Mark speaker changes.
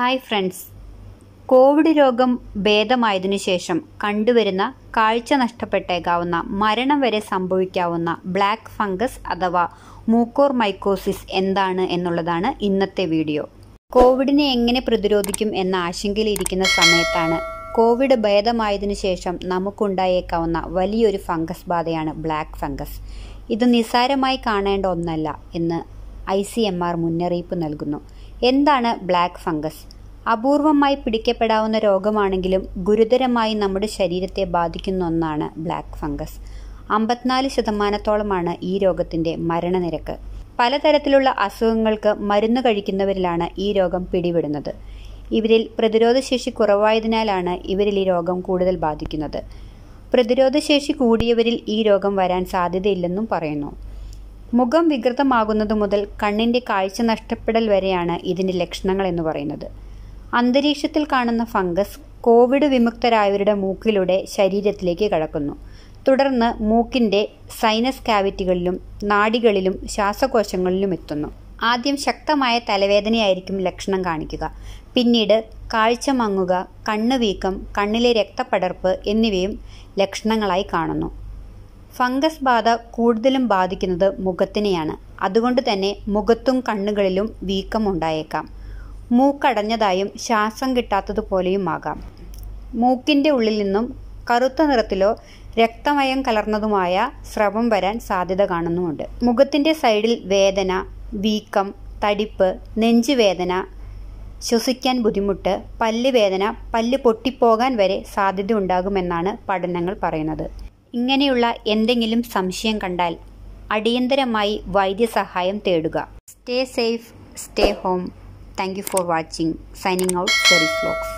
Speaker 1: hi friends Covid രോഗം ഭേദമായതിനു ശേഷം കണ്ടുവരുന്ന കാഴ്ച നഷ്ടപ്പെട്ടേക്കാവുന്ന മരണം വരെ സംഭവിക്കാവുന്ന ബ്ലാക്ക് ഫംഗസ് അഥവാ മൂക്കോർ മൈക്കോസിസ് എന്താണ് എന്നുള്ളതാണ് ഇന്നത്തെ വീഡിയോ കോവിഡിനെ എങ്ങനെ പ്രതിരോധിക്കും എന്ന ആശങ്കയിലിരിക്കുന്ന സമയത്താണ് കോവിഡ് ഭേദമായതിനു ശേഷം നമുക്കുണ്ടായേക്കാവുന്ന വലിയൊരു ഫംഗസ് ബാധയാണ് ബ്ലാക്ക് ഫംഗസ് ഇത് നിസ്സാരമായി കാണേണ്ട ഒന്നല്ല എന്ന് ഐ സി എം ആർ മുന്നറിയിപ്പ് നൽകുന്നു എന്താണ് ബ്ലാക്ക് ഫംഗസ് അപൂർവമായി പിടിക്കപ്പെടാവുന്ന രോഗമാണെങ്കിലും ഗുരുതരമായി നമ്മുടെ ശരീരത്തെ ബാധിക്കുന്ന ഒന്നാണ് ബ്ലാക്ക് ഫംഗസ് അമ്പത്തിനാല് ശതമാനത്തോളമാണ് ഈ രോഗത്തിൻ്റെ മരണനിരക്ക് പലതരത്തിലുള്ള അസുഖങ്ങൾക്ക് മരുന്ന് കഴിക്കുന്നവരിലാണ് ഈ രോഗം പിടിപെടുന്നത് ഇവരിൽ പ്രതിരോധശേഷി കുറവായതിനാലാണ് ഇവരിൽ ഈ രോഗം കൂടുതൽ ബാധിക്കുന്നത് പ്രതിരോധശേഷി കൂടിയവരിൽ ഈ രോഗം വരാൻ സാധ്യതയില്ലെന്നും പറയുന്നു മുഖം വികൃതമാകുന്നതു മുതൽ കണ്ണിൻ്റെ കാഴ്ച നഷ്ടപ്പെടൽ വരെയാണ് ഇതിൻ്റെ ലക്ഷണങ്ങൾ എന്ന് പറയുന്നത് അന്തരീക്ഷത്തിൽ കാണുന്ന ഫംഗസ് കോവിഡ് വിമുക്തരായവരുടെ മൂക്കിലൂടെ ശരീരത്തിലേക്ക് കടക്കുന്നു തുടർന്ന് മൂക്കിൻ്റെ സൈനസ് കാവിറ്റികളിലും നാടികളിലും ശ്വാസകോശങ്ങളിലും എത്തുന്നു ആദ്യം ശക്തമായ തലവേദനയായിരിക്കും ലക്ഷണം കാണിക്കുക പിന്നീട് കാഴ്ച മങ്ങുക കണ്ണുവീക്കം കണ്ണിലെ രക്തപ്പടർപ്പ് എന്നിവയും ലക്ഷണങ്ങളായി കാണുന്നു ഫംഗസ് ബാധ കൂടുതലും ബാധിക്കുന്നത് മുഖത്തിനെയാണ് അതുകൊണ്ട് തന്നെ മുഖത്തും കണ്ണുകളിലും വീക്കമുണ്ടായേക്കാം മൂക്കടഞ്ഞതായും ശ്വാസം കിട്ടാത്തതുപോലെയും ആകാം മൂക്കിൻ്റെ ഉള്ളിൽ നിന്നും കറുത്ത നിറത്തിലോ രക്തമയം കലർന്നതുമായ സ്രവം വരാൻ സാധ്യത കാണുന്നുമുണ്ട് മുഖത്തിൻ്റെ സൈഡിൽ വേദന വീക്കം തടിപ്പ് നെഞ്ചുവേദന ശ്വസിക്കാൻ ബുദ്ധിമുട്ട് പല്ല് വേദന പല്ല് പൊട്ടിപ്പോകാൻ വരെ സാധ്യത ഉണ്ടാകുമെന്നാണ് പഠനങ്ങൾ പറയുന്നത് ഇങ്ങനെയുള്ള എന്തെങ്കിലും സംശയം കണ്ടാൽ അടിയന്തരമായി വൈദ്യസഹായം തേടുക stay safe stay home thank you for watching signing out സെറി ഫ്ലോക്സ്